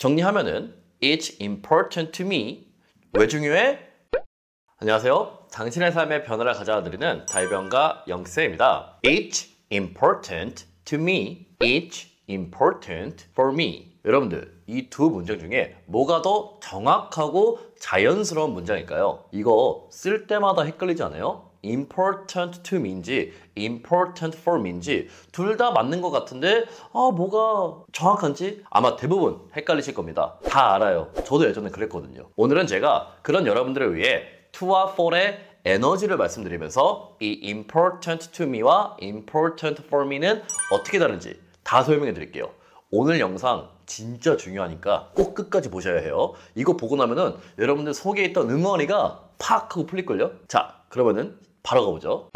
정리하면은 It's important to me. 왜 중요해? 안녕하세요. 당신의 삶의 변화를 가져다 드리는 달변가 영세입니다 It's important to me. It's important for me. 여러분들 이 두 문장 중에 뭐가 더 정확하고 자연스러운 문장일까요? 이거 쓸 때마다 헷갈리지 않아요? important to인지 important form인지 둘 다 맞는 것 같은데 아 뭐가 정확한지 아마 대부분 헷갈리실 겁니다. 다 알아요. 저도 예전에 그랬거든요. 오늘은 제가 그런 여러분들을 위해 to와 for의 에너지를 말씀드리면서 이 important to me와 important for me는 어떻게 다른지 다 설명해 드릴게요. 오늘 영상 진짜 중요하니까 꼭 끝까지 보셔야 해요. 이거 보고 나면은 여러분들 속에 있던 응어리가 팍 하고 풀릴걸요? 자, 그러면은 바로 가보죠.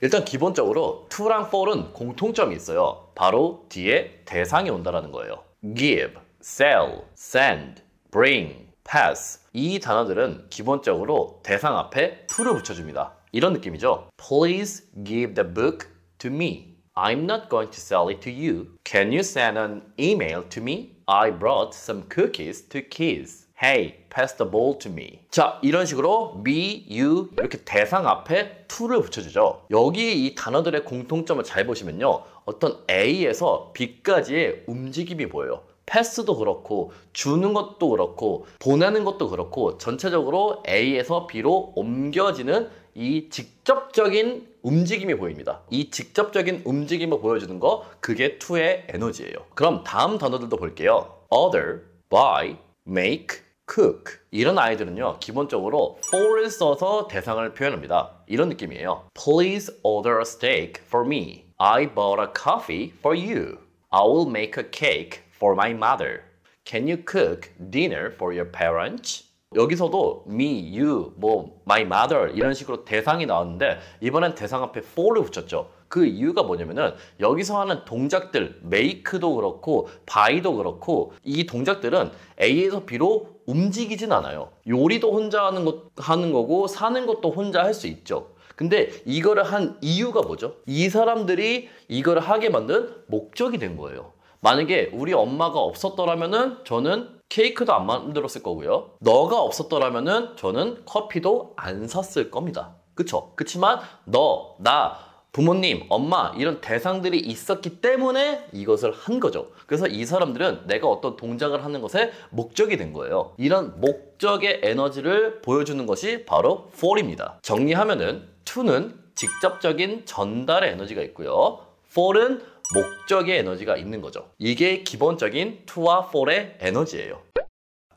일단 기본적으로 2랑 4는 공통점이 있어요. 바로 뒤에 대상이 온다라는 거예요. give, sell, send, bring, pass 이 단어들은 기본적으로 대상 앞에 to를 붙여줍니다. 이런 느낌이죠. Please give the book to me. I'm not going to sell it to you. Can you send an email to me? I brought some cookies to kids. Hey, pass the ball to me. 자, 이런 식으로 me, you 이렇게 대상 앞에 to를 붙여주죠. 여기 이 단어들의 공통점을 잘 보시면요. 어떤 A에서 B까지의 움직임이 보여요. 패스도 그렇고 주는 것도 그렇고 보내는 것도 그렇고 전체적으로 A에서 B로 옮겨지는 이 직접적인 움직임이 보입니다. 이 직접적인 움직임을 보여주는 거 그게 to의 에너지예요. 그럼 다음 단어들도 볼게요. other, buy, make, cook 이런 아이들은요 기본적으로 for를 써서 대상을 표현합니다 이런 느낌이에요 Please order a steak for me I bought a coffee for you I will make a cake for my mother Can you cook dinner for your parents? 여기서도 me, you, 뭐 my mother 이런 식으로 대상이 나왔는데 이번엔 대상 앞에 for를 붙였죠 그 이유가 뭐냐면은 여기서 하는 동작들, 메이크도 그렇고 바이도 그렇고 이 동작들은 A에서 B로 움직이진 않아요. 요리도 혼자 하는 것 하는 거고 사는 것도 혼자 할 수 있죠. 근데 이거를 한 이유가 뭐죠? 이 사람들이 이거를 하게 만든 목적이 된 거예요. 만약에 우리 엄마가 없었더라면은 저는 케이크도 안 만들었을 거고요. 너가 없었더라면은 저는 커피도 안 샀을 겁니다. 그쵸? 그치만 너, 나, 부모님, 엄마 이런 대상들이 있었기 때문에 이것을 한 거죠. 그래서 이 사람들은 내가 어떤 동작을 하는 것에 목적이 된 거예요. 이런 목적의 에너지를 보여주는 것이 바로 4입니다. 정리하면은 2는 직접적인 전달의 에너지가 있고요. 4는 목적의 에너지가 있는 거죠. 이게 기본적인 2와 4의 에너지예요.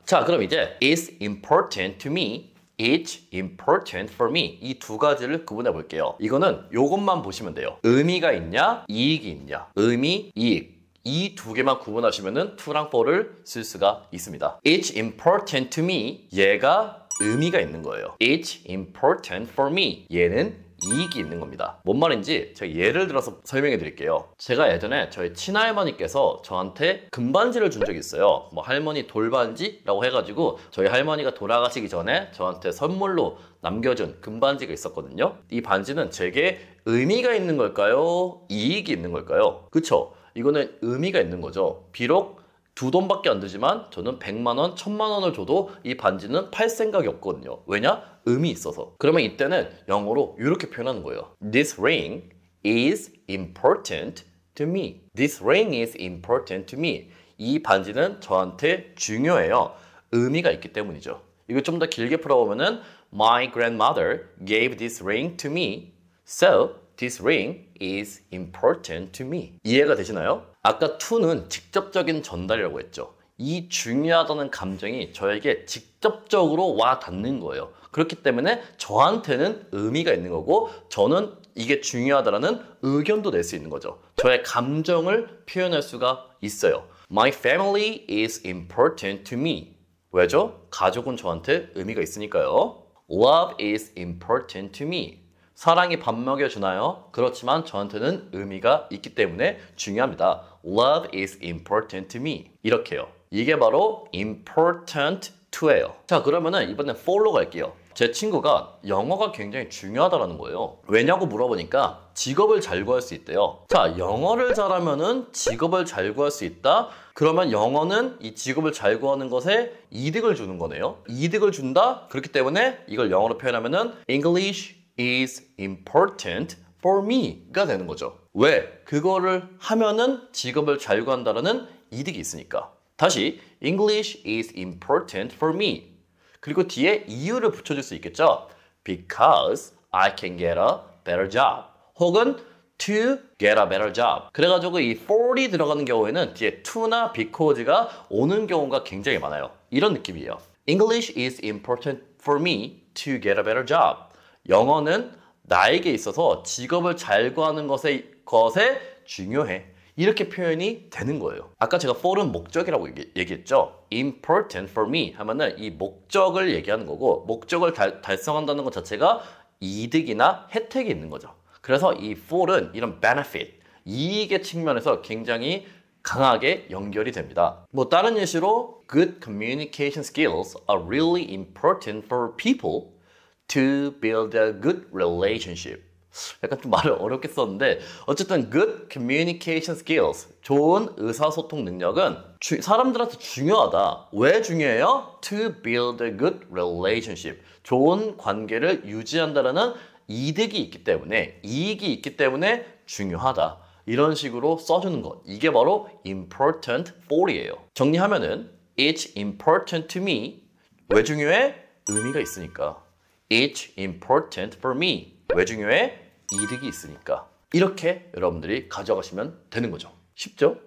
자, 그럼 이제 It's important to me It's important for me. 이 두 가지를 구분해 볼게요. 이거는 요것만 보시면 돼요. 의미가 있냐, 이익이 있냐. 의미, 이익. 이 두 개만 구분하시면은 2랑 4를 쓸 수가 있습니다. It's important to me. 얘가 의미가 있는 거예요. It's important for me. 얘는 이익이 있는 겁니다. 뭔 말인지 제가 예를 들어서 설명해 드릴게요. 제가 예전에 저희 친할머니께서 저한테 금반지를 준 적이 있어요. 뭐 할머니 돌반지라고 해가지고 저희 할머니가 돌아가시기 전에 저한테 선물로 남겨준 금반지가 있었거든요. 이 반지는 제게 의미가 있는 걸까요? 이익이 있는 걸까요? 그쵸? 이거는 의미가 있는 거죠. 비록 두 돈밖에 안 되지만 저는 100만 원, 1000만 원을 줘도 이 반지는 팔 생각이 없거든요. 왜냐? 의미 있어서. 그러면 이때는 영어로 이렇게 표현하는 거예요. This ring is important to me. This ring is important to me. 이 반지는 저한테 중요해요. 의미가 있기 때문이죠. 이거 좀 더 길게 풀어보면 My grandmother gave this ring to me. So This ring is important to me. 이해가 되시나요? 아까 to는 직접적인 전달이라고 했죠. 이 중요하다는 감정이 저에게 직접적으로 와 닿는 거예요. 그렇기 때문에 저한테는 의미가 있는 거고 저는 이게 중요하다라는 의견도 낼 수 있는 거죠. 저의 감정을 표현할 수가 있어요. My family is important to me. 왜죠? 가족은 저한테 의미가 있으니까요. Love is important to me. 사랑이 밥 먹여주나요? 그렇지만 저한테는 의미가 있기 때문에 중요합니다. Love is important to me. 이렇게요. 이게 바로 important to예요. 자 그러면은 이번엔 for로 갈게요. 제 친구가 영어가 굉장히 중요하다라는 거예요. 왜냐고 물어보니까 직업을 잘 구할 수 있대요. 자, 영어를 잘하면은 직업을 잘 구할 수 있다. 그러면 영어는 이 직업을 잘 구하는 것에 이득을 주는 거네요. 이득을 준다. 그렇기 때문에 이걸 영어로 표현하면은 English is important for me가 되는 거죠. 왜? 그거를 하면은 직업을 자유구한다라는 이득이 있으니까. 다시 English is important for me. 그리고 뒤에 이유를 붙여줄 수 있겠죠. Because I can get a better job. 혹은 to get a better job. 그래가지고 이 for이 들어가는 경우에는 뒤에 to나 because가 오는 경우가 굉장히 많아요. 이런 느낌이에요. English is important for me to get a better job. 영어는 나에게 있어서 직업을 잘 구하는 것에, 것에 중요해. 이렇게 표현이 되는 거예요. 아까 제가 for은 목적이라고 얘기, 했죠 important for me 하면은 이 목적을 얘기하는 거고 목적을 달, 달성한다는 것 자체가 이득이나 혜택이 있는 거죠. 그래서 이 for은 이런 benefit, 이익의 측면에서 굉장히 강하게 연결이 됩니다. 뭐 다른 예시로 good communication skills are really important for people to build a good relationship. 약간 좀 말을 어렵게 썼는데 어쨌든 good communication skills 좋은 의사소통 능력은 주, 사람들한테 중요하다 왜 중요해요? to build a good relationship 좋은 관계를 유지한다라는 이득이 있기 때문에 이익이 있기 때문에 중요하다 이런 식으로 써주는 것 이게 바로 important for이에요 정리하면은 it's important to me 왜 중요해? 의미가 있으니까 It's important for me. 왜 중요해? 이득이 있으니까. 이렇게 여러분들이 가져가시면 되는 거죠. 쉽죠?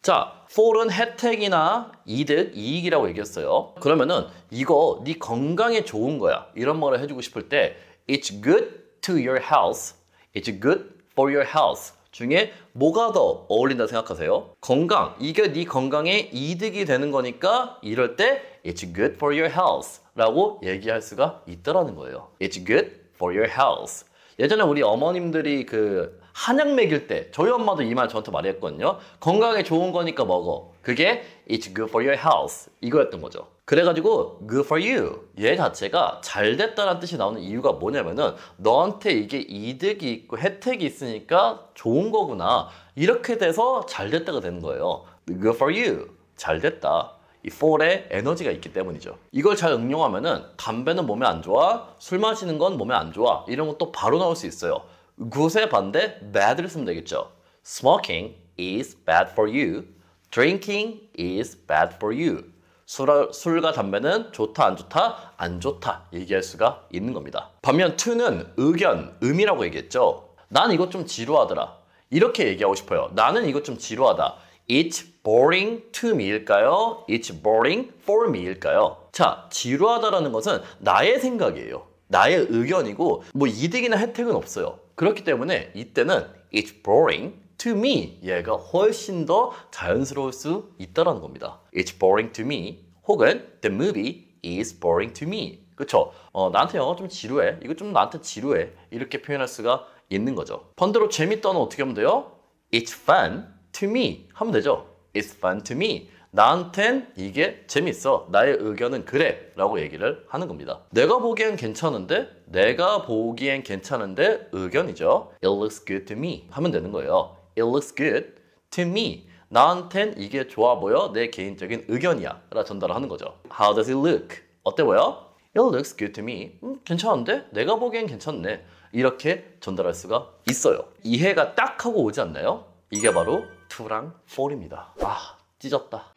자, for은 혜택이나 이득, 이익이라고 얘기했어요. 그러면은 이거 네 건강에 좋은 거야. 이런 말을 해주고 싶을 때 It's good to your health. It's good for your health. 중에 뭐가 더 어울린다 생각하세요? 건강. 이게 네 건강에 이득이 되는 거니까 이럴 때 it's good for your health 라고 얘기할 수가 있더라는 거예요. it's good for your health. 예전에 우리 어머님들이 그 한약 먹일 때 저희 엄마도 이 말 저한테 말했거든요. 건강에 좋은 거니까 먹어. 그게 it's good for your health 이거였던 거죠. 그래가지고 good for you 얘 자체가 잘 됐다라는 뜻이 나오는 이유가 뭐냐면은 너한테 이게 이득이 있고 혜택이 있으니까 좋은 거구나 이렇게 돼서 잘 됐다가 되는 거예요 good for you 잘 됐다 이 for에 에너지가 있기 때문이죠 이걸 잘 응용하면은 담배는 몸에 안 좋아 술 마시는 건 몸에 안 좋아 이런 것도 바로 나올 수 있어요 good의 반대 bad를 쓰면 되겠죠 smoking is bad for you drinking is bad for you 술, 과 담배는 좋다 안 좋다 안 좋다 얘기할 수가 있는 겁니다. 반면 to는 의견, 의미라고 얘기했죠. 난 이것 좀 지루하더라. 이렇게 얘기하고 싶어요. 나는 이것 좀 지루하다. It's boring to me일까요? It's boring for me일까요? 자, 지루하다라는 것은 나의 생각이에요. 나의 의견이고 뭐 이득이나 혜택은 없어요. 그렇기 때문에 이때는 it's boring to me 얘가 훨씬 더 자연스러울 수 있다라는 겁니다. It's boring to me 혹은 the movie is boring to me 그쵸? 어, 나한테 영화 좀 지루해 이거 좀 나한테 지루해 이렇게 표현할 수가 있는 거죠. 반대로 재밌다는 어떻게 하면 돼요? It's fun to me 하면 되죠. It's fun to me. 나한텐 이게 재밌어. 나의 의견은 그래. 라고 얘기를 하는 겁니다. 내가 보기엔 괜찮은데, 내가 보기엔 괜찮은데 의견이죠. It looks good to me. 하면 되는 거예요. It looks good to me. 나한텐 이게 좋아 보여. 내 개인적인 의견이야. 라 전달하는 거죠. How does it look? 어때 보여? It looks good to me. 음, 괜찮은데? 내가 보기엔 괜찮네. 이렇게 전달할 수가 있어요. 이해가 딱 하고 오지 않나요? 이게 바로 2랑 4입니다. 아, 찢었다.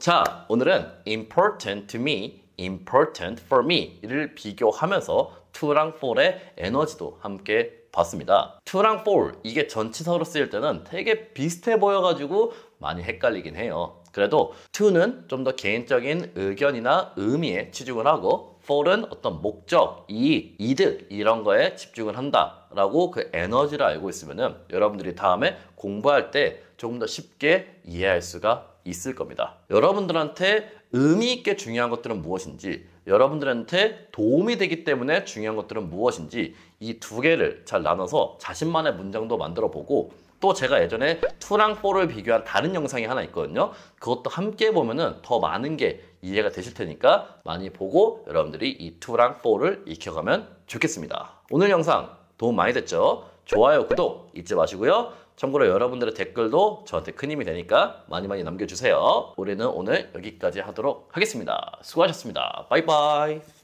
자, 오늘은 important to me important for me를 비교하면서 to랑 for의 에너지도 함께 봤습니다. to랑 for 이게 전치사로 쓰일 때는 되게 비슷해 보여가지고 많이 헷갈리긴 해요. 그래도 to는 좀 더 개인적인 의견이나 의미에 치중을 하고 for은 어떤 목적, 이익, 이득 이런 거에 집중을 한다라고 그 에너지를 알고 있으면은 여러분들이 다음에 공부할 때 조금 더 쉽게 이해할 수가 있을 겁니다. 여러분들한테 의미 있게 중요한 것들은 무엇인지, 여러분들한테 도움이 되기 때문에 중요한 것들은 무엇인지 이 두 개를 잘 나눠서 자신만의 문장도 만들어 보고 또 제가 예전에 투랑포를 비교한 다른 영상이 하나 있거든요. 그것도 함께 보면더 많은 게 이해가 되실 테니까 많이 보고 여러분들이 이 투랑포를 익혀가면 좋겠습니다. 오늘 영상 도움 많이 됐죠? 좋아요, 구독 잊지 마시고요. 참고로 여러분들의 댓글도 저한테 큰 힘이 되니까 많이 많이 남겨주세요. 우리는 오늘 여기까지 하도록 하겠습니다. 수고하셨습니다. 바이바이.